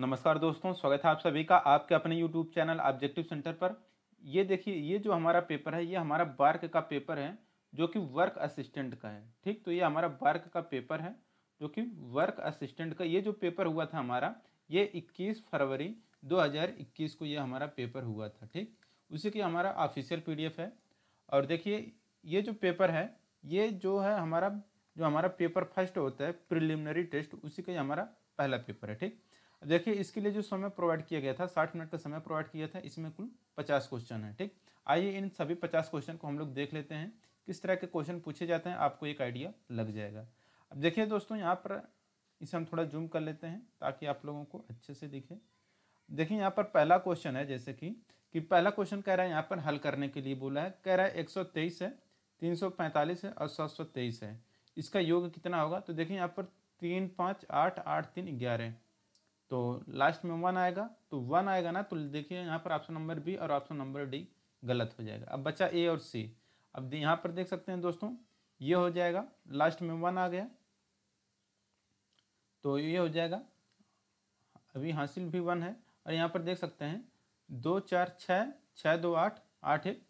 नमस्कार दोस्तों स्वागत है आप सभी का आपके अपने यूट्यूब चैनल ऑब्जेक्टिव सेंटर पर ये देखिए ये जो हमारा पेपर है ये हमारा बार्क का पेपर है जो कि वर्क असिस्टेंट का है ठीक तो ये हमारा बार्क का पेपर है जो कि वर्क असिस्टेंट का ये जो पेपर हुआ था हमारा ये 21 फरवरी 2021 को ये हमारा पेपर हुआ था ठीक उसी की हमारा ऑफिशियल पी है और देखिए ये जो पेपर है ये जो है हमारा जो हमारा पेपर फर्स्ट होता है प्रिलिमिनरी टेस्ट उसी का हमारा पहला पेपर है ठीक देखिए इसके लिए जो समय प्रोवाइड किया गया था साठ मिनट का समय प्रोवाइड किया था इसमें कुल पचास क्वेश्चन है ठीक आइए इन सभी पचास क्वेश्चन को हम लोग देख लेते हैं किस तरह के क्वेश्चन पूछे जाते हैं आपको एक आइडिया लग जाएगा अब देखिए दोस्तों यहाँ पर इसे हम थोड़ा जूम कर लेते हैं ताकि आप लोगों को अच्छे से दिखे देखिए यहाँ पर पहला क्वेश्चन है जैसे कि कि पहला क्वेश्चन कह रहा है यहाँ पर हल करने के लिए बोला है कह रहा है 123 है 345 है और तेईस है इसका योग कितना होगा तो देखिए यहाँ पर तीन पाँच आठ आठ तीन ग्यारह तो लास्ट में वन आएगा तो वन आएगा ना तो देखिए यहाँ पर ऑप्शन नंबर बी और ऑप्शन नंबर डी गलत हो जाएगा अब बचा ए और सी अब यहाँ पर देख सकते हैं दोस्तों ये हो जाएगा लास्ट में वन आ गया तो ये हो जाएगा अभी हासिल भी वन है और यहाँ पर देख सकते हैं दो चार छः छः दो आठ आठ एक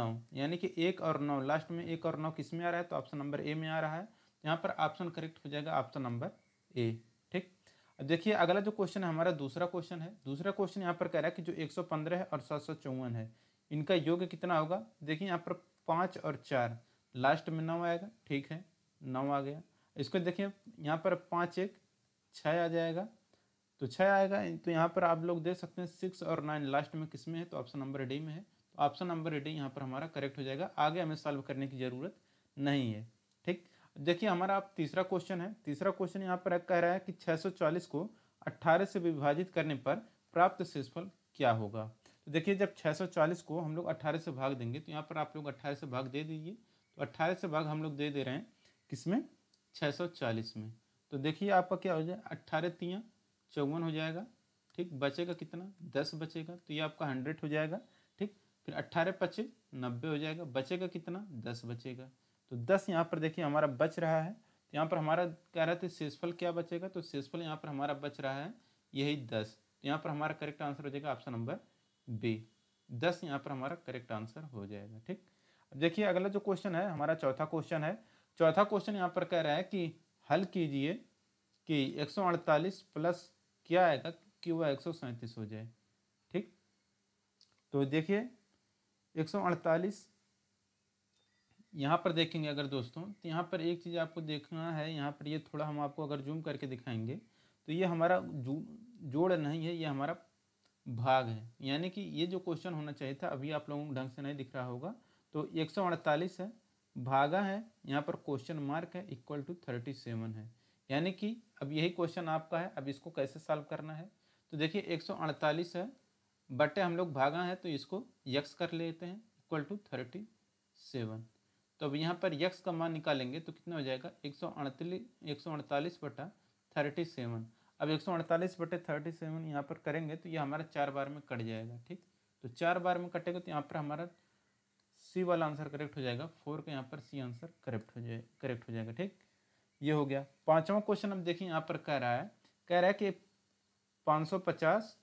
नौ यानी कि एक और नौ लास्ट में एक और नौ किस में आ रहा है तो ऑप्शन नंबर ए में आ रहा है यहाँ पर ऑप्शन करेक्ट हो जाएगा ऑप्शन नंबर ए देखिए अगला जो क्वेश्चन है हमारा दूसरा क्वेश्चन है दूसरा क्वेश्चन यहाँ पर कह रहा है कि जो 115 है और सात है इनका योग कितना होगा देखिए यहाँ पर पाँच और चार लास्ट में नौ आएगा ठीक है नौ आ गया इसको देखिए यहाँ पर पाँच एक छः आ जाएगा तो छः आएगा तो यहाँ पर आप लोग देख सकते हैं सिक्स और नाइन लास्ट में किस में है तो ऑप्शन नंबर डी में है तो ऑप्शन नंबर डी यहाँ पर हमारा करेक्ट हो जाएगा आगे हमें सॉल्व करने की ज़रूरत नहीं है देखिए हमारा आप तीसरा क्वेश्चन है तीसरा क्वेश्चन यहाँ पर कह रहा है कि 640 को 18 से विभाजित करने पर प्राप्त शेषफल क्या होगा तो देखिए जब 640 को हम लोग 18 से भाग देंगे तो यहाँ पर आप लोग 18 से भाग दे दीजिए तो 18 से भाग हम लोग दे दे रहे हैं किसमें 640 में तो देखिए आपका क्या हो जाए अट्ठारह तिया चौवन हो जाएगा ठीक बचेगा कितना दस बचेगा तो ये आपका हंड्रेड हो जाएगा ठीक फिर अट्ठारह पच्चीस नब्बे हो जाएगा बचेगा कितना दस बचेगा तो दस यहाँ पर देखिए हमारा बच रहा है तो यहाँ पर हमारा कह रहा था तो शेषफल क्या बचेगा तो शेषफल यहाँ पर हमारा बच रहा है यही दस तो यहाँ पर हमारा करेक्ट आंसर हो जाएगा ऑप्शन नंबर बी दस यहाँ पर हमारा करेक्ट आंसर हो जाएगा ठीक अब देखिए अगला जो क्वेश्चन है हमारा चौथा क्वेश्चन है चौथा क्वेश्चन यहाँ पर कह रहा है कि हल कीजिए कि एक प्लस क्या आएगा कि वह एक हो जाए ठीक तो देखिए एक यहाँ पर देखेंगे अगर दोस्तों तो यहाँ पर एक चीज़ आपको देखना है यहाँ पर ये थोड़ा हम आपको अगर जूम करके दिखाएंगे तो ये हमारा जू जोड़ नहीं है ये हमारा भाग है यानी कि ये जो क्वेश्चन होना चाहिए था अभी आप लोगों को ढंग से नहीं दिख रहा होगा तो एक सौ अड़तालीस है भागा है यहाँ पर क्वेश्चन मार्क है इक्वल टू थर्टी सेवन है यानी कि अब यही क्वेश्चन आपका है अब इसको कैसे सॉल्व करना है तो देखिए एक सौ अड़तालीस है बटे हम लोग भागा है तो इसको यक्स कर लेते हैं इक्वल टू थर्टी सेवन तो अब यहाँ पर यक्स का मान निकालेंगे तो कितना हो जाएगा एक सौ अड़तालीस बटा थर्टी सेवन अब एक सौ अड़तालीस बटे थर्टी सेवन यहाँ पर करेंगे तो ये हमारा चार बार में कट जाएगा ठीक तो चार बार में कटेगा तो यहाँ पर हमारा सी वाला आंसर करेक्ट हो जाएगा फोर का यहाँ पर सी आंसर करेक्ट हो जाए करेक्ट हो जाएगा ठीक ये हो गया पाँचवा क्वेश्चन अब देखिए यहाँ पर कह रहा है कह रहा है कि पाँच सौ पचास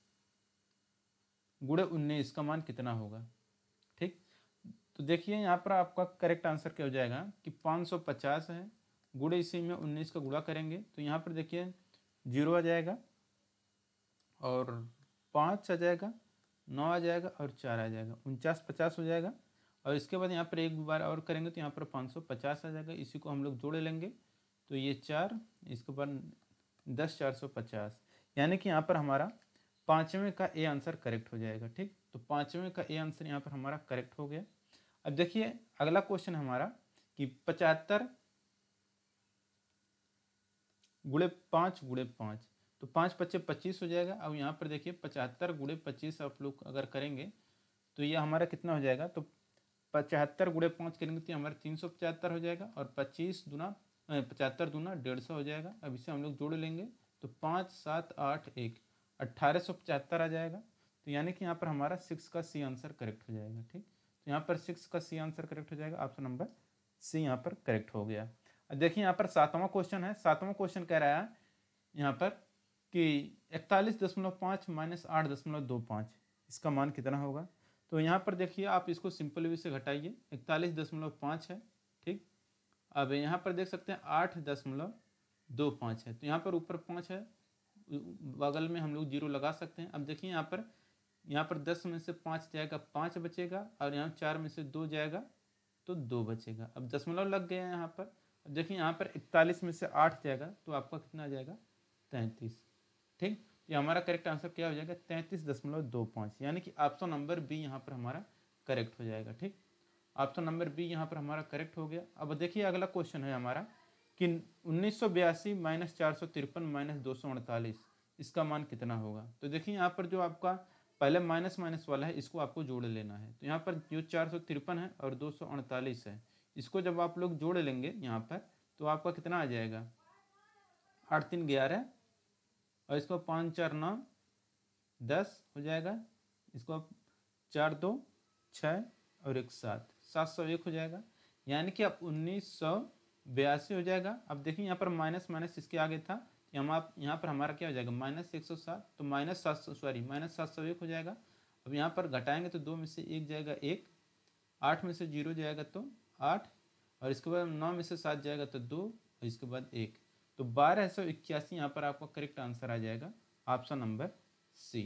गुड़े उन्नीस का मान कितना होगा तो देखिए यहाँ पर आपका करेक्ट आंसर क्या हो जाएगा कि 550 है गुड़े इसी में 19 का गुड़ा करेंगे तो यहाँ पर देखिए जीरो आ जाएगा और पाँच आ जाएगा नौ आ जाएगा और चार आ जाएगा उनचास पचास हो जाएगा और इसके बाद यहाँ पर एक बार और करेंगे तो यहाँ पर 550 आ जाएगा इसी को हम लोग जोड़े लेंगे तो ये चार इसके बाद दस चार सौ पचास यानी कि यहाँ पर हमारा पाँचवें का ए आंसर करेक्ट हो जाएगा ठीक तो पाँचवें का ए आंसर यहाँ पर हमारा करेक्ट हो गया अब देखिए अगला क्वेश्चन हमारा कि पचहत्तर गुड़े पाँच गुड़े पाँच तो पाँच पच्चे पच्चीस हो जाएगा अब यहाँ पर देखिए पचहत्तर गुड़े पच्चीस आप लोग अगर करेंगे तो ये हमारा कितना हो जाएगा तो पचहत्तर गुड़े पाँच करेंगे तो हमारा तीन सौ पचहत्तर हो जाएगा और पच्चीस दुना पचहत्तर दुना डेढ़ सौ हो जाएगा अब इसे हम लोग जोड़ लेंगे तो पाँच सात आठ एक अट्ठारह सौ पचहत्तर आ जाएगा तो यानी कि यहाँ पर हमारा सिक्स का सी आंसर करेक्ट हो जाएगा ठीक तो यहाँ पर सिक्स का सी आंसर करेक्ट हो जाएगा ऑप्शन नंबर सी यहाँ पर करेक्ट हो गया अब देखिए यहाँ पर सातवां क्वेश्चन है सातवां क्वेश्चन कह रहा है यहाँ पर कि इकतालीस दशमलव पाँच माइनस आठ दशमलव दो पाँच इसका मान कितना होगा तो यहाँ पर देखिए आप इसको सिंपल वे से घटाइए इकतालीस दशमलव पाँच है ठीक अब यहाँ पर देख सकते हैं आठ दशमलव दो पाँच है तो यहाँ पर ऊपर पाँच है बगल में हम लोग जीरो लगा सकते हैं अब देखिए यहाँ पर यहाँ पर दस में से पाँच जाएगा पाँच बचेगा और यहाँ चार में से दो जाएगा तो दो बचेगा अब दशमलव लग गया है यहाँ पर अब देखिए यहाँ पर इकतालीस में से आठ जाएगा तो आपका कितना आ जाएगा तैंतीस ठीक ये हमारा करेक्ट आंसर क्या हो जाएगा तैंतीस दशमलव दो पाँच यानी कि ऑप्शन नंबर बी यहाँ पर हमारा करेक्ट हो जाएगा ठीक ऑप्शन नंबर बी यहाँ पर हमारा करेक्ट हो गया अब देखिए अगला क्वेश्चन है हमारा कि उन्नीस सौ बयासी माइनस चार सौ तिरपन माइनस दो सौ अड़तालीस इसका मान कितना होगा तो देखिए यहाँ पर जो आपका पहले माइनस माइनस वाला है इसको आपको जोड़ लेना है तो यहाँ पर जो चार सौ तिरपन है और दो सौ अड़तालीस है इसको जब आप लोग जोड़ लेंगे यहाँ पर तो आपका कितना आ जाएगा आठ तीन ग्यारह और इसको पाँच चार नौ दस हो जाएगा इसको आप चार दो छः और एक सात सात सौ एक हो जाएगा यानी कि आप उन्नीस सौ बयासी हो जाएगा अब देखिए यहाँ पर माइनस माइनस इसके आगे था यहाँ यहाँ पर हमारा क्या हो जाएगा माइनस एक सौ सात तो माइनस सात सौ सॉरी माइनस सात सौ एक हो जाएगा अब यहाँ पर घटाएंगे तो दो में से एक जाएगा एक आठ में से जीरो जाएगा तो आठ और इसके बाद नौ में से सात जाएगा तो दो और इसके बाद एक तो बारह सौ इक्यासी यहाँ पर आपका करेक्ट आंसर आ जाएगा ऑप्शन नंबर सी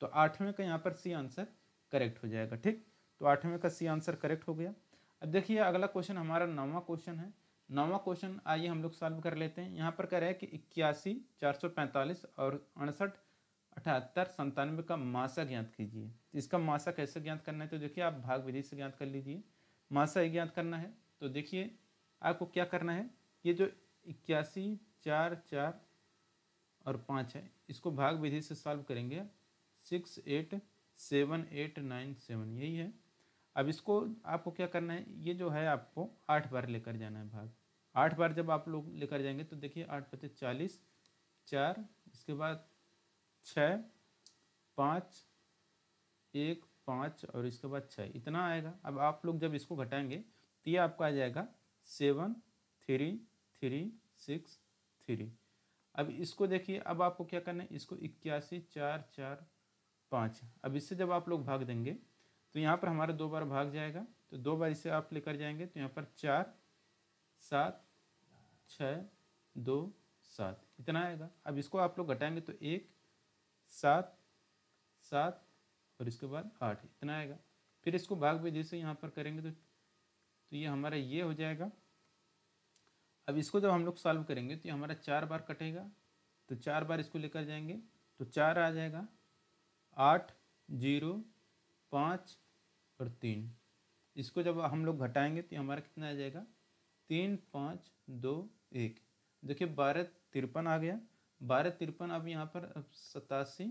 तो आठवें का यहाँ पर सी आंसर करेक्ट हो जाएगा ठीक तो आठवें का सी आंसर करेक्ट हो गया अब देखिए अगला क्वेश्चन हमारा नौवा क्वेश्चन है नौवा क्वेश्चन आइए हम लोग सॉल्व कर लेते हैं यहाँ पर कह रहे हैं कि इक्यासी चार सौ पैंतालीस और अड़सठ अठहत्तर संतानवे का मासा ज्ञात कीजिए तो इसका मासा कैसे ज्ञात करना है तो देखिए आप भाग विधि से ज्ञात कर लीजिए मासा ही ज्ञात करना है तो देखिए आपको क्या करना है ये जो इक्यासी चार चार और पाँच है इसको भाग विधि से सॉल्व करेंगे six eight seven eight nine seven यही है अब इसको आपको क्या करना है ये जो है आपको आठ बार लेकर जाना है भाग आठ बार जब आप लोग लेकर जाएंगे तो देखिए आठ पच्चीस चालीस चार इसके बाद छः पाँच एक पाँच और इसके बाद छः इतना आएगा अब आप लोग जब इसको घटाएंगे तो ये आपका आ जाएगा seven three three six three अब इसको देखिए अब आपको क्या करना है इसको इक्यासी चार चार पाँच अब इससे जब आप लोग भाग देंगे तो यहाँ पर हमारा दो बार भाग जाएगा तो दो बार इसे आप लेकर जाएंगे तो यहाँ पर चार सात छः दो सात इतना आएगा अब इसको आप लोग घटाएंगे तो एक सात सात और इसके बाद आठ इतना आएगा फिर इसको भाग भी जैसे यहाँ पर करेंगे तो तो ये हमारा ये हो जाएगा अब इसको जब हम लोग सॉल्व करेंगे तो ये हमारा चार बार कटेगा तो चार बार इसको लेकर जाएंगे तो चार आ जाएगा आठ जीरो पाँच और तीन इसको जब हम लोग घटाएंगे तो हमारा कितना आ जाएगा तीन पाँच दो एक देखिए बारह तिरपन आ गया बारह तिरपन अब यहाँ पर सतासी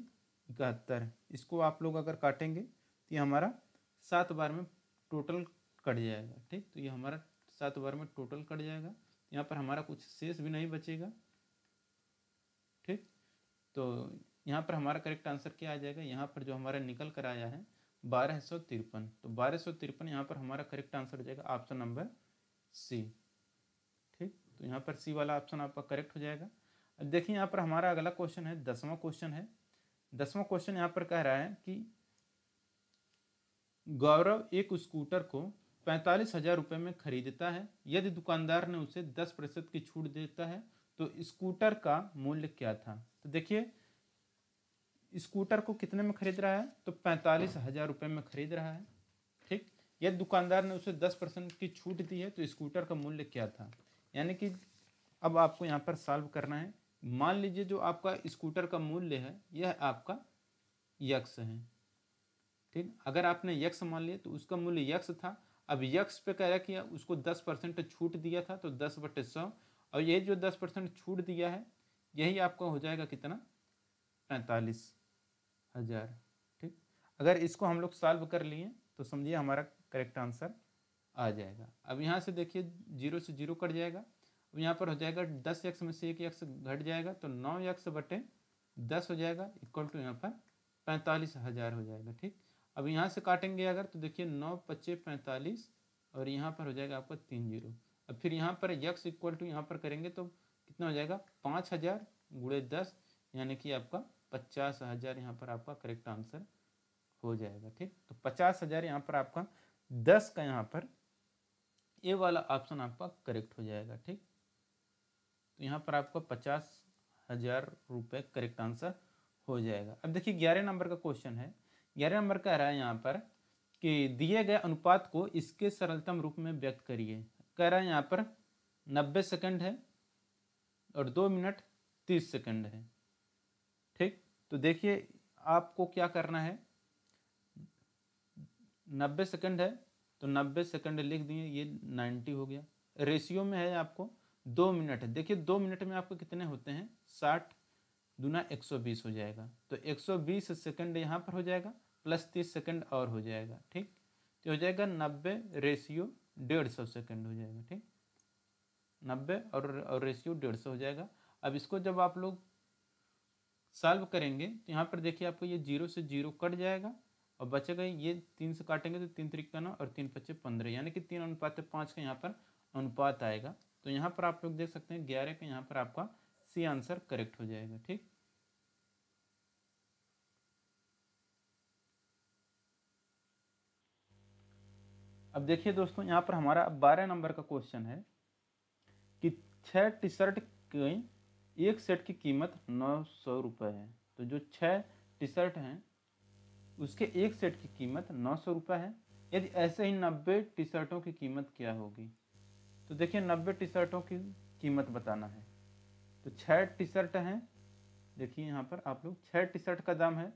इकहत्तर इसको आप लोग अगर काटेंगे तो ये हमारा सात बार में टोटल कट जाएगा ठीक तो ये हमारा सात बार में टोटल कट जाएगा यहाँ पर हमारा कुछ शेष भी नहीं बचेगा ठीक तो यहाँ पर हमारा करेक्ट आंसर क्या आ जाएगा यहाँ पर जो हमारा निकल कर आया है बारह सौ तिरपन तो बारह सौ तिरपन यहाँ पर हमारा करेक्ट आंसर हो जाएगा ऑप्शन नंबर सी ठीक तो यहाँ पर सी वाला ऑप्शन आपका करेक्ट हो जाएगा अब देखिए यहाँ पर हमारा अगला क्वेश्चन है दसवां क्वेश्चन है दसवां क्वेश्चन यहाँ पर कह रहा है कि गौरव एक स्कूटर को पैंतालीस हजार रुपये में खरीदता है यदि दुकानदार ने उसे दस प्रतिशत की छूट देता है तो स्कूटर का मूल्य क्या था तो देखिए स्कूटर को कितने में खरीद रहा है तो पैंतालीस हज़ार रुपये में खरीद रहा है ठीक यदि दुकानदार ने उसे दस परसेंट की छूट दी है तो स्कूटर का मूल्य क्या था यानी कि अब आपको यहाँ पर सॉल्व करना है मान लीजिए जो आपका स्कूटर का मूल्य है यह आपका यक्स है ठीक अगर आपने यक्स मान लिया तो उसका मूल्य यक्स था अब यक्स पे क्या किया उसको दस परसेंट छूट दिया था तो दस बटे सौ और यही जो दस परसेंट छूट दिया है यही आपका हो जाएगा कितना पैंतालीस हजार ठीक अगर इसको हम लोग सॉल्व कर लिए तो समझिए हमारा करेक्ट आंसर आ जाएगा अब यहाँ से देखिए जीरो से जीरो कट जाएगा अब यहाँ पर हो जाएगा दस यक्स में से एक यक्स घट जाएगा तो नौ यक्स बटे दस हो जाएगा इक्वल टू यहाँ पर पैंतालीस हज़ार हो जाएगा ठीक अब यहाँ से काटेंगे अगर तो देखिए नौ पच्चे पैंतालीस और यहाँ पर हो जाएगा आपका तीन जीरो अब फिर यहाँ पर यक्स इक्वल टू यहाँ पर करेंगे तो कितना हो जाएगा पाँच हज़ार गुड़े दस यानी कि आपका पचास हजार यहाँ पर आपका करेक्ट आंसर हो जाएगा ठीक तो पचास हजार यहाँ पर आपका दस का यहाँ पर ये वाला ऑप्शन आपका करेक्ट हो जाएगा ठीक तो यहाँ पर आपका पचास हजार रुपये करेक्ट आंसर हो जाएगा अब देखिए ग्यारह नंबर का क्वेश्चन है ग्यारह नंबर कह रहा है यहाँ पर कि दिए गए अनुपात को इसके सरलतम रूप में व्यक्त करिए कह रहा है यहाँ पर नब्बे सेकंड है और दो मिनट तीस सेकंड है ठीक तो देखिए आपको क्या करना है नब्बे सेकंड है तो नब्बे सेकंड लिख दिए ये नाइन्टी हो गया रेशियो में है आपको दो मिनट है देखिए दो मिनट में आपको कितने होते हैं साठ दुना एक सौ बीस हो जाएगा तो एक सौ बीस सेकेंड यहाँ पर हो जाएगा प्लस तीस सेकेंड और हो जाएगा ठीक तो हो जाएगा नब्बे रेशियो डेढ़ सौ सेकेंड हो जाएगा ठीक नब्बे और, और रेशियो डेढ़ सौ हो जाएगा अब इसको जब आप लोग सॉल्व करेंगे तो यहाँ पर देखिए आपको ये जीरो से जीरो कट जाएगा और बचेगा ये तीन से काटेंगे तो तीन त्रिक नौ और तीन पच्चीस पंद्रह यानी कि तीन अनुपात पाँच का यहाँ पर अनुपात आएगा तो यहाँ पर आप लोग देख सकते हैं ग्यारह का यहाँ पर आपका सी आंसर करेक्ट हो जाएगा ठीक अब देखिए दोस्तों यहाँ पर हमारा बारह नंबर का क्वेश्चन है कि छह टी शर्ट की एक सेट की कीमत नौ सौ रुपये है तो जो छः टी शर्ट हैं उसके एक सेट की कीमत नौ सौ रुपये है यदि ऐसे ही नब्बे टी शर्टों की कीमत क्या होगी तो देखिए नब्बे टी शर्टों की कीमत बताना है तो छः टी शर्ट हैं देखिए यहाँ पर आप लोग छः टी शर्ट का दाम है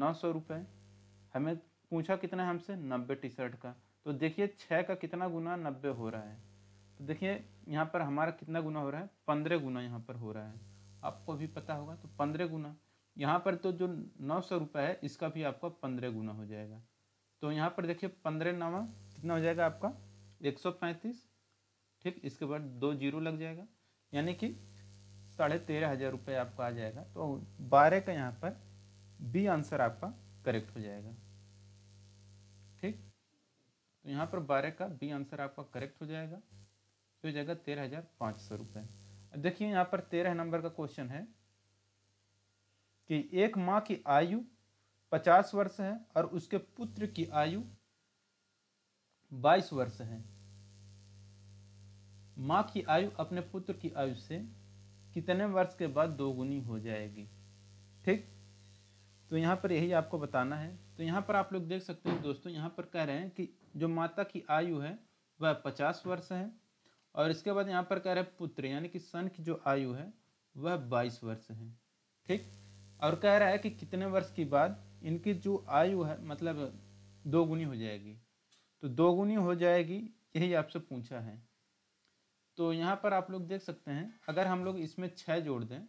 नौ सौ रुपये हमें पूछा कितना है हमसे नब्बे टी शर्ट का तो देखिए छः का कितना गुना नब्बे हो रहा है तो देखिए यहाँ पर हमारा कितना गुना हो रहा है पंद्रह गुना यहाँ पर हो रहा है आपको भी पता होगा तो पंद्रह गुना यहाँ पर तो जो नौ सौ रुपये है इसका भी आपका पंद्रह गुना हो जाएगा तो यहाँ पर देखिए पंद्रह नवा कितना हो जाएगा आपका एक सौ पैंतीस ठीक इसके बाद दो जीरो लग जाएगा यानी कि साढ़े तेरह हज़ार रुपये आपका आ जाएगा तो बारह का यहाँ पर बी आंसर आपका करेक्ट हो जाएगा ठीक तो यहाँ पर बारह का बी आंसर आपका करेक्ट हो जाएगा तो जगह तेरह हज़ार पाँच सौ रुपये देखिए यहाँ पर तेरह नंबर का क्वेश्चन है कि एक माँ की आयु पचास वर्ष है और उसके पुत्र की आयु बाईस वर्ष है माँ की आयु अपने पुत्र की आयु से कितने वर्ष के बाद दोगुनी हो जाएगी ठीक तो यहाँ पर यही आपको बताना है तो यहाँ पर आप लोग देख सकते हैं दोस्तों यहाँ पर कह रहे हैं कि जो माता की आयु है वह पचास वर्ष है और इसके बाद यहाँ पर कह रहे हैं पुत्र यानी कि सन की जो आयु है वह बाईस वर्ष है ठीक और कह रहा है कि कितने वर्ष के बाद इनकी जो आयु है मतलब दोगुनी हो जाएगी तो दोगुनी हो जाएगी यही आपसे पूछा है तो यहाँ पर आप लोग देख सकते हैं अगर हम लोग इसमें छः जोड़ दें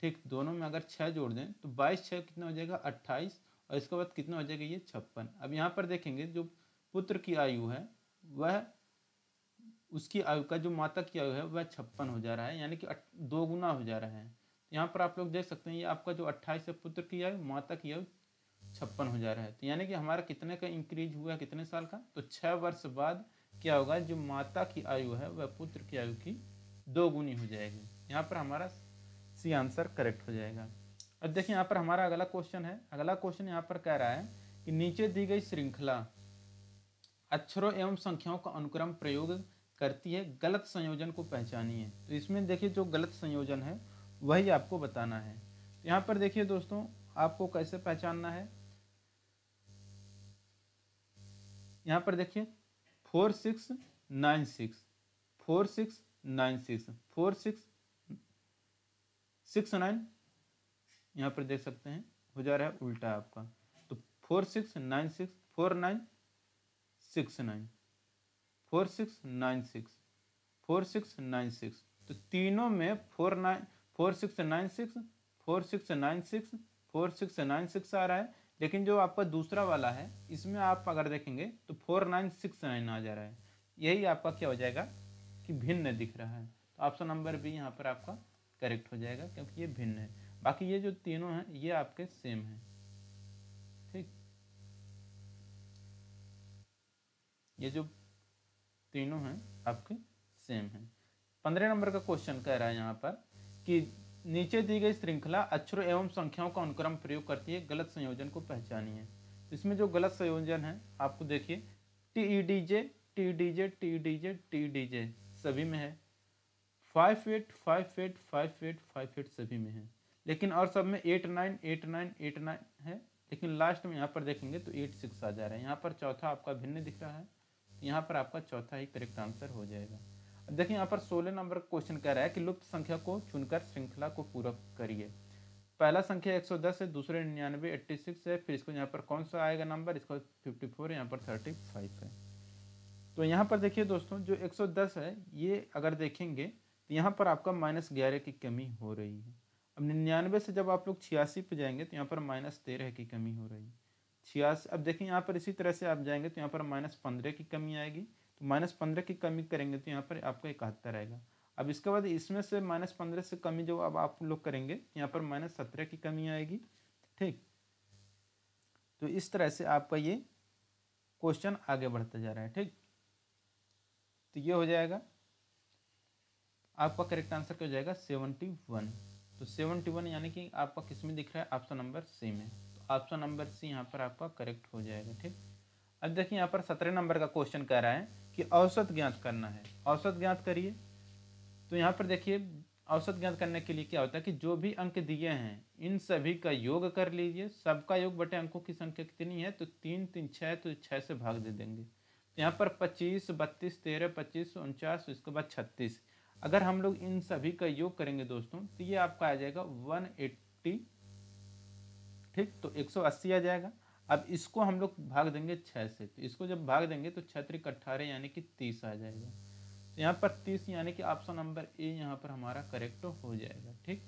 ठीक दोनों में अगर छः जोड़ दें तो बाईस छः कितना हो जाएगा अट्ठाईस और इसके बाद कितना हो जाएगा ये छप्पन अब यहाँ पर देखेंगे जो पुत्र की आयु है वह उसकी आयु का जो माता की आयु है वह छप्पन हो जा रहा है यानी कि दो गुना हो जा रहा है तो यहाँ पर आप लोग देख सकते हैं ये आपका जो अट्ठाईस है पुत्र की आयु माता की आयु छप्पन हो जा रहा है तो यानी कि हमारा कितने का इंक्रीज हुआ है कितने साल का तो छः वर्ष बाद क्या होगा जो माता की आयु है वह पुत्र की आयु की दो गुनी हो जाएगी यहाँ पर हमारा सी आंसर करेक्ट हो जाएगा अब देखिए यहाँ पर हमारा अगला क्वेश्चन है अगला क्वेश्चन यहाँ पर कह रहा है कि नीचे दी गई श्रृंखला अक्षरों एवं संख्याओं का अनुक्रम प्रयोग करती है गलत संयोजन को पहचानिए तो इसमें देखिए जो गलत संयोजन है वही आपको बताना है तो यहाँ पर देखिए दोस्तों आपको कैसे पहचानना है यहाँ पर देखिए four six nine six four six nine six four six six nine यहाँ पर देख सकते हैं हो जा रहा है उल्टा आपका तो four six nine six four nine six nine four six nine six four six nine six तो तीनों में four nine four six nine six four six nine six four six nine six आ रहा है लेकिन जो आपका दूसरा वाला है इसमें आप अगर देखेंगे तो फोर नाइन सिक्स नाइन आ जा रहा है यही आपका क्या हो जाएगा कि भिन्न दिख रहा है तो ऑप्शन नंबर बी यहाँ पर आपका करेक्ट हो जाएगा क्योंकि ये भिन्न है बाकी ये जो तीनों हैं ये आपके सेम हैं ठीक ये जो तीनों हैं आपके सेम हैं पंद्रह नंबर का क्वेश्चन कह रहा है यहाँ पर कि नीचे दी गई श्रृंखला अक्षरों एवं संख्याओं का अनुक्रम प्रयोग करती है गलत संयोजन को पहचानिए इसमें जो गलत संयोजन है आपको देखिए T E D J T D J T D J T D J सभी में है five eight five eight five eight five eight सभी में है लेकिन और सब में eight nine eight nine eight nine है लेकिन लास्ट में यहाँ पर देखेंगे तो एट सिक्स आ जा रहा है यहाँ पर चौथा आपका भिन्न दिख रहा है यहाँ पर आपका चौथा ही करेक्ट आंसर हो जाएगा देखिए यहाँ पर सोलह नंबर क्वेश्चन कह रहा है कि लुप्त संख्या को चुनकर श्रृंखला को पूरा करिए पहला संख्या 110 है दूसरे निन्यानवे एट्टी सिक्स है फिर इसको यहाँ पर कौन सा आएगा नंबर इसको 54 है यहाँ पर 35 है तो यहाँ पर देखिए दोस्तों जो 110 है ये अगर देखेंगे तो यहाँ पर आपका माइनस ग्यारह की कमी हो रही है अब निन्यानवे से जब आप लोग छियासी पर जाएंगे तो यहाँ पर माइनस तेरह की कमी हो रही है छियासी अब देखें यहाँ पर इसी तरह से आप जाएंगे तो यहाँ पर माइनस पंद्रह की कमी आएगी तो माइनस पंद्रह की कमी करेंगे तो यहाँ पर आपका इकहत्तर आएगा अब इसके बाद इसमें से माइनस पंद्रह से कमी जो अब आप लोग करेंगे यहाँ पर माइनस सत्रह की कमी आएगी ठीक तो इस तरह से आपका ये क्वेश्चन आगे बढ़ता जा रहा है ठीक तो ये हो जाएगा आपका करेक्ट आंसर क्या हो जाएगा सेवनटी वन तो सेवनटी वन यानी कि आपका किसमें दिख रहा है ऑप्शन नंबर सी में ऑप्शन नंबर सी यहाँ पर आपका करेक्ट हो जाएगा ठीक अब देखिए यहाँ पर सत्रह नंबर का क्वेश्चन कह रहा है कि औसत ज्ञात करना है औसत ज्ञात करिए तो यहाँ पर देखिए औसत ज्ञात करने के लिए क्या होता है कि जो भी अंक दिए हैं इन सभी का योग कर लीजिए सबका योग बटे अंकों की संख्या कितनी है तो तीन तीन छः तो छः से भाग दे देंगे तो यहाँ पर पच्चीस बत्तीस तेरह पच्चीस उनचास उसके बाद छत्तीस अगर हम लोग इन सभी का योग करेंगे दोस्तों तो ये आपका आ जाएगा वन एट्टी ठीक तो 180 आ जाएगा अब इसको हम लोग भाग देंगे छः से तो इसको जब भाग देंगे तो छः त्रिक अट्ठारह यानी कि तीस आ जाएगा तो यहाँ पर तीस यानी कि ऑप्शन नंबर ए यहाँ पर हमारा करेक्ट हो जाएगा ठीक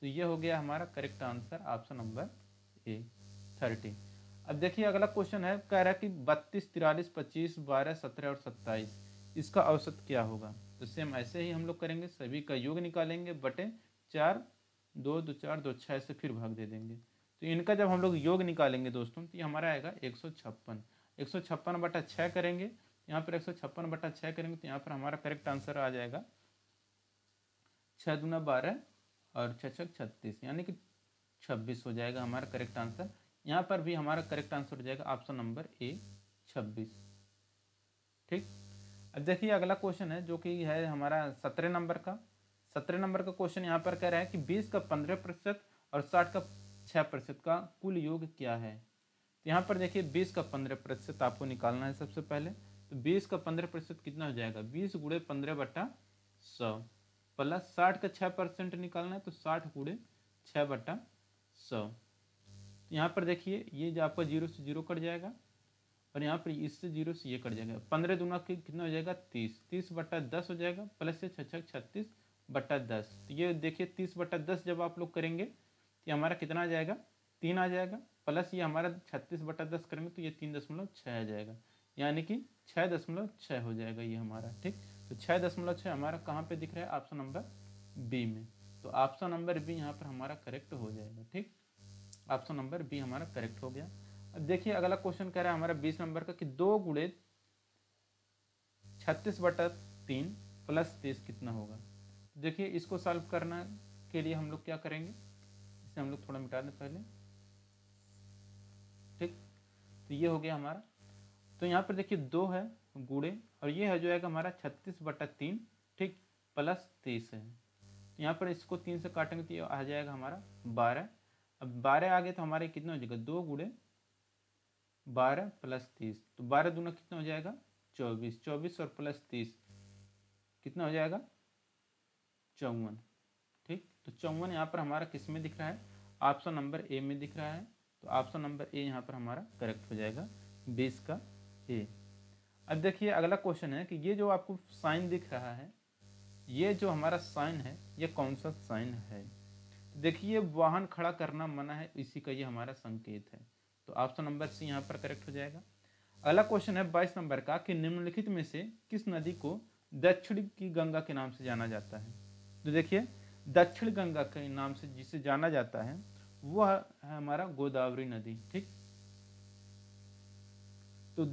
तो ये हो गया हमारा correct answer option number A thirty अब देखिए अगला क्वेश्चन है कह रहा है कि बत्तीस तिरालीस पच्चीस बारह सत्रह और सत्ताईस इसका औसत क्या होगा तो सेम ऐसे ही हम लोग करेंगे सभी का योग निकालेंगे बटे चार दो दो चार दो छः से फिर भाग दे देंगे तो इनका जब हम लोग योग निकालेंगे दोस्तों तो ये हमारा आएगा एक सौ छप्पन एक सौ छप्पन बटा छः करेंगे तो यहाँ पर एक सौ छप्पन बटा छः करेंगे तो यहाँ पर हमारा करेक्ट आंसर आ जाएगा छः दूना बारह और छः छः छत्तीस यानी कि छब्बीस हो जाएगा हमारा करेक्ट आंसर यहाँ पर भी हमारा करेक्ट आंसर हो जाएगा ऑप्शन नंबर ए छब्बीस ठीक अब देखिए अगला क्वेश्चन है जो कि है हमारा सत्रह नंबर का सत्रह नंबर का क्वेश्चन यहाँ पर कह रहा है कि बीस का पंद्रह प्रतिशत और साठ का छः प्रतिशत का कुल योग क्या है तो यहाँ पर देखिए बीस का पंद्रह प्रतिशत आपको निकालना है सबसे पहले तो बीस का पंद्रह प्रतिशत कितना हो जाएगा बीस गुड़े पंद्रह बट्टा सौ प्लस साठ का छः परसेंट निकालना है तो साठ गुड़े छः बट्टा सौ तो यहाँ पर देखिए ये जो आपका जीरो से जीरो कट जाएगा और यहाँ पर इससे जीरो से ये कट जाएगा पंद्रह दूना कितना हो जाएगा तीस तीस बट्टा दस हो जाएगा प्लस से छः छः छत्तीस बट्टा दस तो ये देखिए तीस बट्टा दस जब आप लोग करेंगे ये हमारा कितना आ जाएगा तीन आ जाएगा प्लस ये हमारा छत्तीस बटा दस करेंगे तो ये तीन दशमलव छः आ जाएगा यानी कि छः दशमलव छः हो जाएगा ये हमारा ठीक तो छः दशमलव छः हमारा कहाँ पे दिख रहा है ऑप्शन नंबर बी में तो ऑप्शन नंबर बी यहाँ पर हमारा करेक्ट हो जाएगा ठीक ऑप्शन नंबर बी हमारा करेक्ट हो गया अब देखिए अगला क्वेश्चन कह रहा है हमारा बीस नंबर का कि दो गुड़े छत्तीस बटा तीन प्लस तीस कितना होगा देखिए इसको सॉल्व करना के लिए हम लोग क्या करेंगे इसे हम लोग थोड़ा मिटा दें पहले ठीक तो ये हो गया हमारा तो यहाँ पर देखिए दो है गुड़े और ये है जो है हमारा छत्तीस बटा तीन ठीक प्लस तीस है तो यहाँ पर इसको तीन से काटेंगे तो ये आ जाएगा हमारा बारह अब बारह आ गए तो हमारे कितना हो जाएगा दो गुड़े बारह प्लस तीस तो बारह दूना कितना हो जाएगा चौबीस चौबीस और प्लस तीस कितना हो जाएगा चौवन तो चौवन यहाँ पर हमारा किस में दिख रहा है ऑप्शन नंबर ए में दिख रहा है तो ऑप्शन नंबर ए यहाँ पर हमारा करेक्ट हो जाएगा बीस का ए अब देखिए अगला क्वेश्चन है कि ये जो आपको साइन दिख रहा है ये जो हमारा साइन है ये कौन सा साइन है देखिए वाहन खड़ा करना मना है इसी का ये हमारा संकेत है तो ऑप्शन नंबर सी यहाँ पर करेक्ट हो जाएगा अगला क्वेश्चन है बाईस नंबर का कि निम्नलिखित में से किस नदी को दक्षिण की गंगा के नाम से जाना जाता है तो देखिए दक्षिण गंगा के नाम से जिसे जाना जाता है वह है हमारा गोदावरी नदी ठीक तो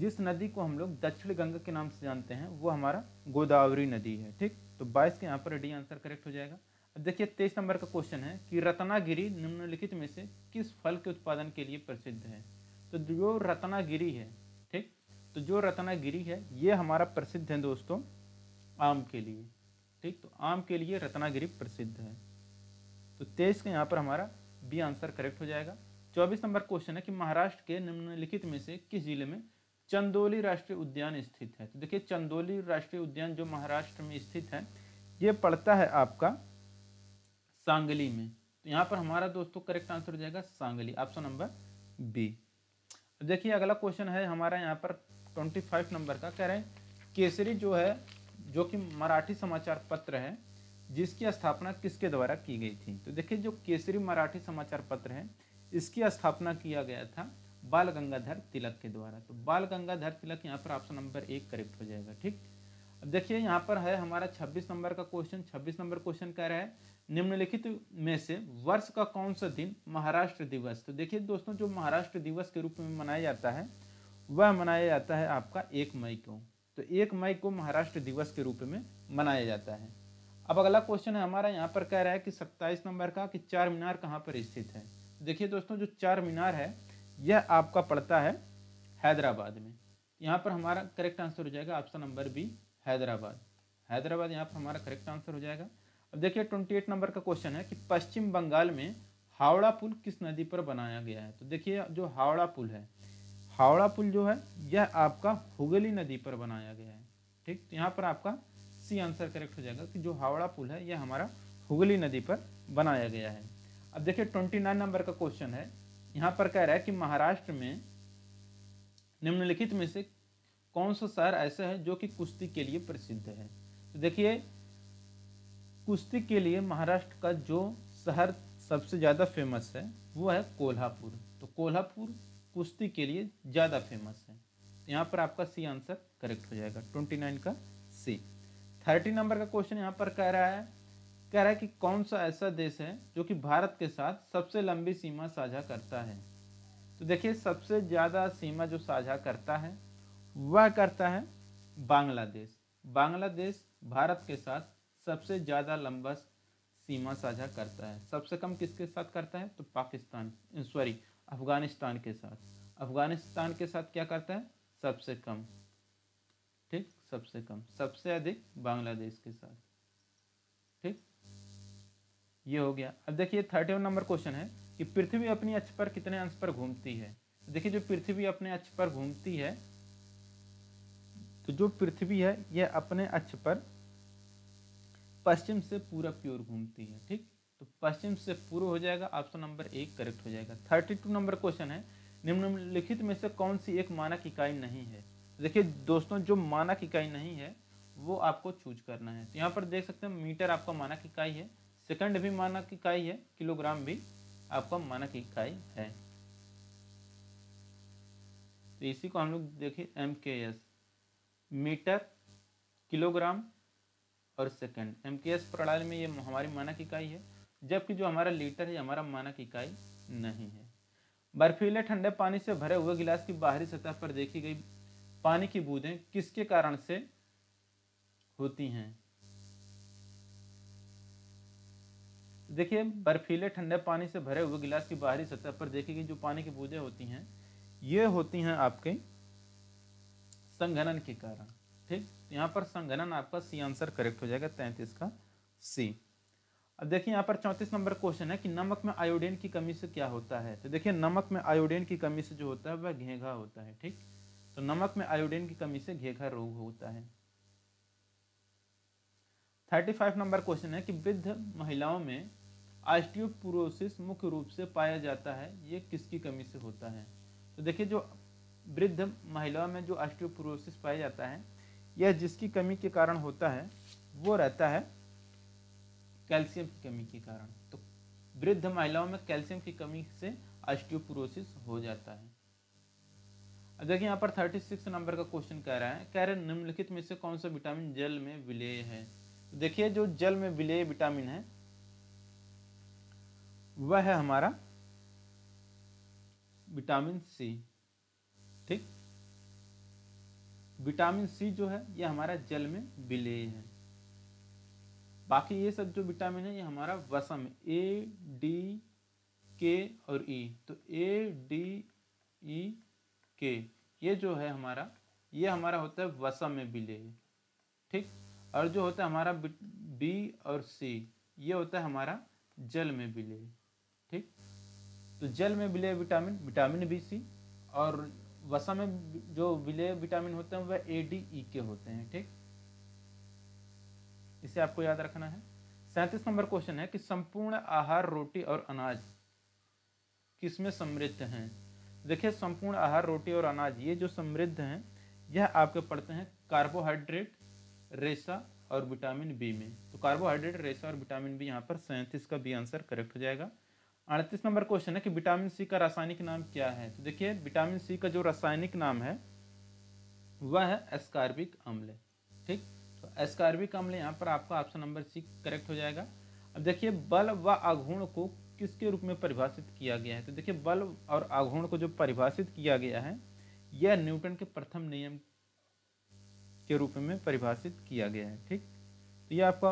जिस नदी को हम लोग दक्षिण गंगा के नाम से जानते हैं वो हमारा गोदावरी नदी है ठीक तो 22 के यहाँ पर डी आंसर करेक्ट हो जाएगा अब देखिए तेईस नंबर का क्वेश्चन है कि रत्नागिरी निम्नलिखित में से किस फल के उत्पादन के लिए प्रसिद्ध है तो जो रत्नागिरी है ठीक तो जो रत्नागिरी है ये हमारा प्रसिद्ध है दोस्तों आम के लिए ठीक तो आम के लिए रत्नागिरी प्रसिद्ध है तो तेईस का यहाँ पर हमारा बी आंसर करेक्ट हो जाएगा चौबीस नंबर क्वेश्चन है कि महाराष्ट्र के निम्नलिखित में से किस जिले में चंदोली राष्ट्रीय उद्यान स्थित है तो देखिए चंदोली राष्ट्रीय उद्यान जो महाराष्ट्र में स्थित है ये पड़ता है आपका सांगली में तो यहाँ पर हमारा दोस्तों करेक्ट आंसर हो जाएगा सांगली ऑप्शन नंबर बी देखिए अगला क्वेश्चन है हमारा यहाँ पर ट्वेंटी फाइव नंबर का कह रहे हैं केसरी जो है जो कि मराठी समाचार पत्र है जिसकी स्थापना किसके द्वारा की गई थी तो देखिए जो केसरी मराठी समाचार पत्र है इसकी स्थापना किया गया था बाल गंगाधर तिलक के द्वारा तो बाल गंगाधर तिलक यहाँ पर ऑप्शन नंबर एक करेक्ट हो जाएगा ठीक अब देखिए यहाँ पर है हमारा 26 नंबर का क्वेश्चन 26 नंबर क्वेश्चन कह रहा है निम्नलिखित में से वर्ष का कौन सा दिन महाराष्ट्र दिवस तो देखिए दोस्तों जो महाराष्ट्र दिवस के रूप में मनाया जाता है वह मनाया जाता है आपका एक मई को तो एक मई को महाराष्ट्र दिवस के रूप में मनाया जाता है अब अगला क्वेश्चन है हमारा यहाँ पर कह रहा है कि सत्ताईस नंबर का कि चार मीनार कहाँ पर स्थित है देखिए दोस्तों जो चार मीनार है यह आपका पड़ता है हैदराबाद में यहाँ पर हमारा करेक्ट आंसर हो जाएगा option number B Hyderabad Hyderabad यहाँ पर हमारा करेक्ट आंसर हो जाएगा अब देखिए ट्वेंटी एट नंबर का क्वेश्चन है कि पश्चिम बंगाल में हावड़ा पुल किस नदी पर बनाया गया है तो देखिए जो हावड़ा पुल है हावड़ा पुल जो है यह आपका हुगली नदी पर बनाया गया है ठीक तो यहाँ पर आपका सी आंसर करेक्ट हो जाएगा कि जो हावड़ा पुल है यह हमारा हुगली नदी पर बनाया गया है अब देखिए ट्वेंटी नाइन नंबर का क्वेश्चन है यहाँ पर कह रहा है कि महाराष्ट्र में निम्नलिखित में से कौन सा शहर ऐसा है जो कि कुश्ती के लिए प्रसिद्ध है तो देखिए कुश्ती के लिए महाराष्ट्र का जो शहर सबसे ज़्यादा फेमस है वो है कोल्हापुर तो कोल्हापुर कुश्ती के लिए ज़्यादा फेमस है यहाँ पर आपका सी आंसर करेक्ट हो जाएगा ट्वेंटी नाइन का सी थर्टी नंबर का क्वेश्चन यहाँ पर कह रहा है कह रहा है कि कौन सा ऐसा देश है जो कि भारत के साथ सबसे लंबी सीमा साझा करता है तो देखिए सबसे ज़्यादा सीमा जो साझा करता है वह करता है बांग्लादेश बांग्लादेश भारत के साथ सबसे ज़्यादा लंबा सीमा साझा करता है सबसे कम किसके साथ करता है तो पाकिस्तान सॉरी अफगानिस्तान के साथ अफगानिस्तान के साथ क्या करता है सबसे कम ठीक सबसे कम सबसे अधिक बांग्लादेश के साथ ठीक ये हो गया अब देखिए थर्टी वन नंबर क्वेश्चन है कि पृथ्वी अपनी अक्ष पर कितने अंश पर घूमती है देखिए जो पृथ्वी अपने अक्ष पर घूमती है तो जो पृथ्वी है यह अपने अक्ष पर पश्चिम से पूरब की ओर घूमती है ठीक तो पश्चिम से पूर्व हो जाएगा ऑप्शन नंबर एक करेक्ट हो जाएगा थर्टी टू नंबर क्वेश्चन है निम्नलिखित में से कौन सी एक मानक इकाई नहीं है देखिए दोस्तों जो मानक इकाई नहीं है वो आपको चूज करना है तो यहाँ पर देख सकते हैं मीटर आपका मानक इकाई है सेकंड भी मानक इकाई है किलोग्राम भी आपका मानक इकाई है तो इसी को हम लोग देखिए M K S metre kilogram और सेकंड एम के एस प्रणाली में ये हमारी मानक इकाई है जबकि जो हमारा लीटर है हमारा मानक इकाई नहीं है बर्फीले ठंडे पानी से भरे हुए गिलास की बाहरी सतह पर देखी गई पानी की बूंदें किसके कारण से होती हैं देखिए बर्फीले ठंडे पानी से भरे हुए गिलास की बाहरी सतह पर देखी गई जो पानी की बूंदें होती हैं ये होती हैं आपके संघनन के कारण ठीक यहाँ पर संघनन आपका सी आंसर करेक्ट हो जाएगा तैंतीस का सी अब देखिए यहाँ पर चौंतीस नंबर क्वेश्चन है कि नमक में आयोडीन की कमी से क्या होता है तो देखिए नमक में आयोडीन की कमी से जो होता है वह घेघा होता है ठीक तो नमक में आयोडीन की कमी से घेघा रोग होता है थर्टी फाइव नंबर क्वेश्चन है कि वृद्ध महिलाओं में आस्टियोपोरोसिस मुख्य रूप से पाया जाता है ये किसकी कमी से होता है तो देखिए जो वृद्ध महिलाओं में जो आस्टियोपोरोसिस पाया जाता है यह जिसकी कमी के कारण होता है वो रहता है कैल्शियम की कमी के कारण तो वृद्ध महिलाओं में कैल्शियम की कमी से ऑस्टियोपोरोसिस हो जाता है अब देखिए यहाँ पर थर्टी सिक्स नंबर का क्वेश्चन कह रहा है कह रहे निम्नलिखित में से कौन सा विटामिन जल में विलेय है तो देखिए जो जल में विलेय विटामिन है वह है हमारा विटामिन सी ठीक विटामिन सी जो है यह हमारा जल में विलेय है बाकी ये सब जो विटामिन है ये हमारा वसम ए डी के और ई e. तो ए डी ई के ये जो है हमारा ये हमारा होता है वसम में बिले ठीक और जो होता है हमारा बी और सी ये होता है हमारा जल में बिले ठीक तो जल में बिले विटामिन विटामिन बी सी और वसा में जो विलय विटामिन होते हैं वह ए डी ई के होते हैं ठीक इसे आपको याद रखना है सैंतीस नंबर क्वेश्चन है कि संपूर्ण आहार रोटी और अनाज किसमें समृद्ध हैं देखिए संपूर्ण आहार रोटी और अनाज ये जो समृद्ध हैं यह आपके पढ़ते हैं कार्बोहाइड्रेट रेशा और विटामिन बी में तो कार्बोहाइड्रेट रेशा और विटामिन बी यहाँ पर सैंतीस का बी आंसर करेक्ट हो जाएगा अड़तीस नंबर क्वेश्चन है कि विटामिन सी का रासायनिक नाम क्या है तो देखिए विटामिन सी का जो रासायनिक नाम है वह है एस्कार्बिक अम्ल ठीक तो एस का यहाँ पर आपका ऑप्शन नंबर सी करेक्ट हो जाएगा अब देखिए बल व आघूर्ण को किसके रूप में परिभाषित किया गया है तो देखिए बल और आघूर्ण को जो परिभाषित किया गया है यह न्यूटन के प्रथम नियम के रूप में परिभाषित किया गया है ठीक तो ये आपका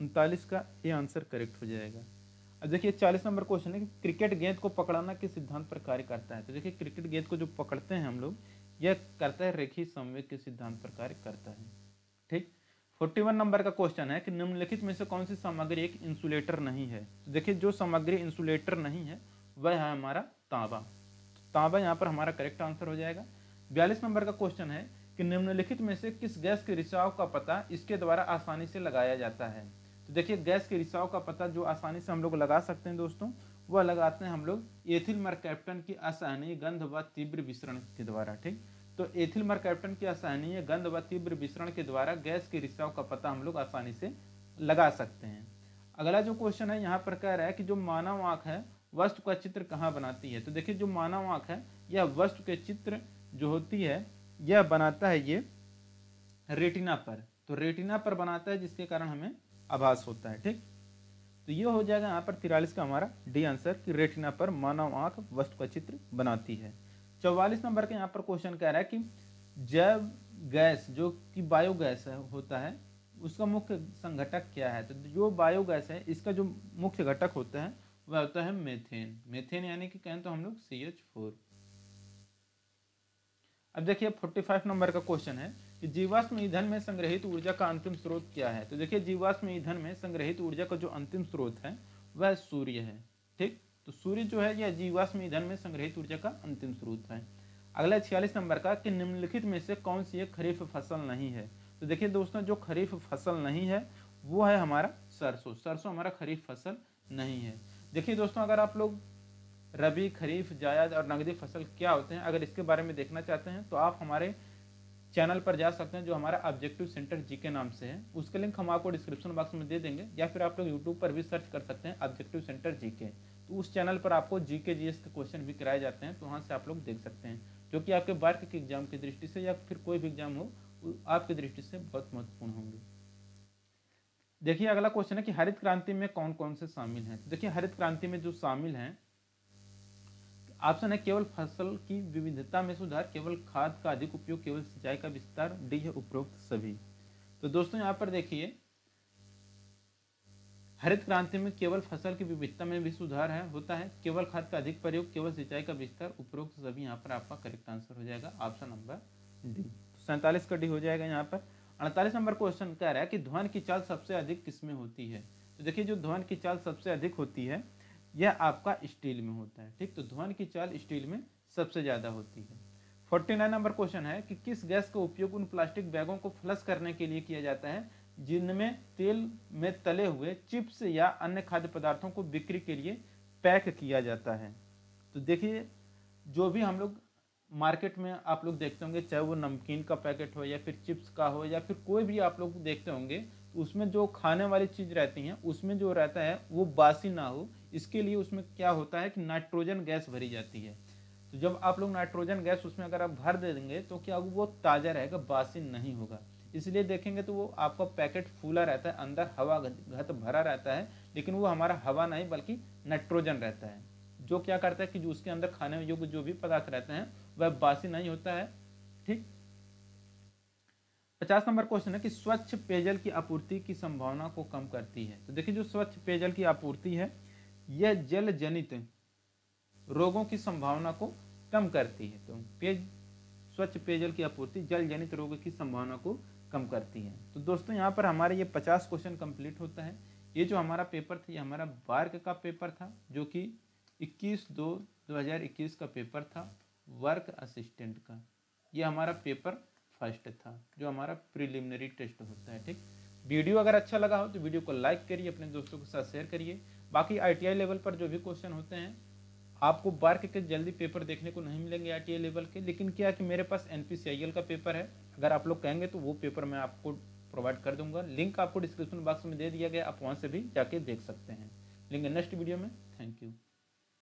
उनतालीस का ये आंसर करेक्ट हो जाएगा अब देखिए चालीस नंबर क्वेश्चन है कि क्रिकेट गेंद को पकड़ाना किस सिद्धांत पर कार्य करता है तो देखिए क्रिकेट गेंद को जो पकड़ते हैं हम लोग यह करता है रेखी संवेद के सिद्धांत पर कार्य करता है ठीक 41 नंबर का क्वेश्चन है कि निम्नलिखित में से कौन सी सामग्री एक इंसुलेटर नहीं है तो देखिए जो सामग्री इंसुलेटर नहीं है वह है हमारा तांबा तांबा यहाँ पर हमारा करेक्ट आंसर हो जाएगा बयालीस नंबर का क्वेश्चन है कि निम्नलिखित में से किस गैस के रिसाव का पता इसके द्वारा आसानी से लगाया जाता है तो देखिए गैस के रिसाव का पता जो आसानी से हम लोग लगा सकते हैं दोस्तों वह लगाते हैं हम लोग एथिल मरकैप्टन की आसानी गंध व तीव्र विसरण के द्वारा ठीक तो एथिल मरकैप्टन की आसानी है गंध व तीव्र विसरण के द्वारा गैस के रिसाव का पता हम लोग आसानी से लगा सकते हैं अगला जो क्वेश्चन है यहाँ पर कह रहा है कि जो मानव आँख है वस्तु का चित्र कहाँ बनाती है तो देखिए जो मानव आँख है यह वस्तु के चित्र जो होती है यह बनाता है ये रेटिना पर तो रेटिना पर बनाता है जिसके कारण हमें आभास होता है ठीक तो ये हो जाएगा यहाँ पर तिरालीस का हमारा डी आंसर कि रेटिना पर मानव आँख वस्तु का चित्र बनाती है चौवालीस नंबर का यहाँ पर क्वेश्चन कह रहा है कि जैव गैस जो कि बायोगैस होता है उसका मुख्य संघटक क्या है तो जो बायोगैस है इसका जो मुख्य घटक होता है वह होता है मेथेन मेथेन यानी कि कहें तो हम लोग सी एच फोर अब देखिए फोर्टी फाइव नंबर का क्वेश्चन है कि जीवाश्म ईंधन में संग्रहित ऊर्जा का अंतिम स्रोत क्या है तो देखिए जीवाश्म ईंधन में संग्रहित ऊर्जा का जो अंतिम स्रोत है वह सूर्य है ठीक तो सूर्य जो है यह जीवाश्म ईंधन में संग्रहित ऊर्जा का अंतिम स्रोत है अगला छियालीस नंबर का कि निम्नलिखित में से कौन सी एक खरीफ फसल नहीं है तो देखिए दोस्तों जो खरीफ फसल नहीं है वो है हमारा सरसों सरसों हमारा खरीफ फसल नहीं है देखिए दोस्तों अगर आप लोग रबी खरीफ जायद और नगदी फसल क्या होते हैं अगर इसके बारे में देखना चाहते हैं तो आप हमारे चैनल पर जा सकते हैं जो हमारा ऑब्जेक्टिव सेंटर जी के नाम से है उसके लिंक हम आपको डिस्क्रिप्शन बॉक्स में दे देंगे या फिर आप लोग यूट्यूब पर भी सर्च कर सकते हैं ऑब्जेक्टिव सेंटर जी के तो उस चैनल पर आपको जी के जी एस के क्वेश्चन भी कराए जाते हैं तो वहाँ से आप लोग देख सकते हैं जो कि आपके बार्क के एग्जाम की दृष्टि से या फिर कोई भी एग्जाम हो आपकी दृष्टि से बहुत महत्वपूर्ण होंगे देखिए अगला क्वेश्चन है कि हरित क्रांति में कौन कौन से शामिल हैं तो देखिए हरित क्रांति में जो शामिल हैं ऑप्शन है केवल फसल की विविधता में सुधार केवल खाद का अधिक उपयोग केवल सिंचाई का विस्तार डी है उपरोक्त सभी तो दोस्तों यहाँ पर देखिए हरित क्रांति में केवल फसल की विविधता में भी सुधार है होता है केवल खाद का अधिक प्रयोग केवल सिंचाई का विस्तार उपरोक्त सभी यहाँ पर आपका करेक्ट आंसर हो जाएगा ऑप्शन नंबर डी सैंतालीस का डी हो जाएगा यहाँ पर अड़तालीस नंबर क्वेश्चन कह रहा है कि ध्वन की चाल सबसे अधिक किस में होती है तो देखिए जो ध्वन की चाल सबसे अधिक होती है यह आपका स्टील में होता है ठीक तो ध्वन की चाल स्टील में सबसे ज़्यादा होती है फोर्टी नाइन नंबर क्वेश्चन है कि किस गैस का उपयोग उन प्लास्टिक बैगों को फ्लश करने के लिए किया जाता है जिनमें तेल में तले हुए चिप्स या अन्य खाद्य पदार्थों को बिक्री के लिए पैक किया जाता है तो देखिए जो भी हम लोग मार्केट में आप लोग देखते होंगे चाहे वो नमकीन का पैकेट हो या फिर चिप्स का हो या फिर कोई भी आप लोग देखते होंगे तो उसमें जो खाने वाली चीज़ रहती हैं उसमें जो रहता है वो बासी ना हो इसके लिए उसमें क्या होता है कि नाइट्रोजन गैस भरी जाती है तो जब आप लोग नाइट्रोजन गैस उसमें अगर आप भर दे देंगे तो क्या वो ताज़ा रहेगा बासी नहीं होगा इसलिए देखेंगे तो वो आपका पैकेट फूला रहता है अंदर हवा घत भरा रहता है लेकिन वो हमारा हवा नहीं बल्कि नाइट्रोजन रहता है जो क्या करता है कि जो उसके अंदर खाने योग्य जो भी पदार्थ रहते हैं वह बासी नहीं होता है ठीक पचास नंबर क्वेश्चन है कि स्वच्छ पेयजल की आपूर्ति की संभावना को कम करती है तो देखिए जो स्वच्छ पेयजल की आपूर्ति है यह जल जनित रोगों की संभावना को कम करती है तो पेय स्वच्छ पेयजल की आपूर्ति जल जनित रोग की संभावना को कम करती हैं तो दोस्तों यहाँ पर हमारे ये पचास क्वेश्चन कंप्लीट होता है ये जो हमारा पेपर था ये हमारा वर्क का पेपर था जो कि 21 दो 2021 का पेपर था वर्क असिस्टेंट का ये हमारा पेपर फर्स्ट था जो हमारा प्रिलिमिनरी टेस्ट होता है ठीक वीडियो अगर अच्छा लगा हो तो वीडियो को लाइक करिए अपने दोस्तों के साथ शेयर करिए बाकी आईटीआई लेवल पर जो भी क्वेश्चन होते हैं आपको बार के जल्दी पेपर देखने को नहीं मिलेंगे आईटीआई लेवल के लेकिन क्या कि मेरे पास एनपीसीआईएल का पेपर है अगर आप लोग कहेंगे तो वो पेपर मैं आपको प्रोवाइड कर दूंगा लिंक आपको डिस्क्रिप्शन बॉक्स में दे दिया गया आप वहाँ से भी जाके देख सकते हैं लिंक नेक्स्ट वीडियो में थैंक यू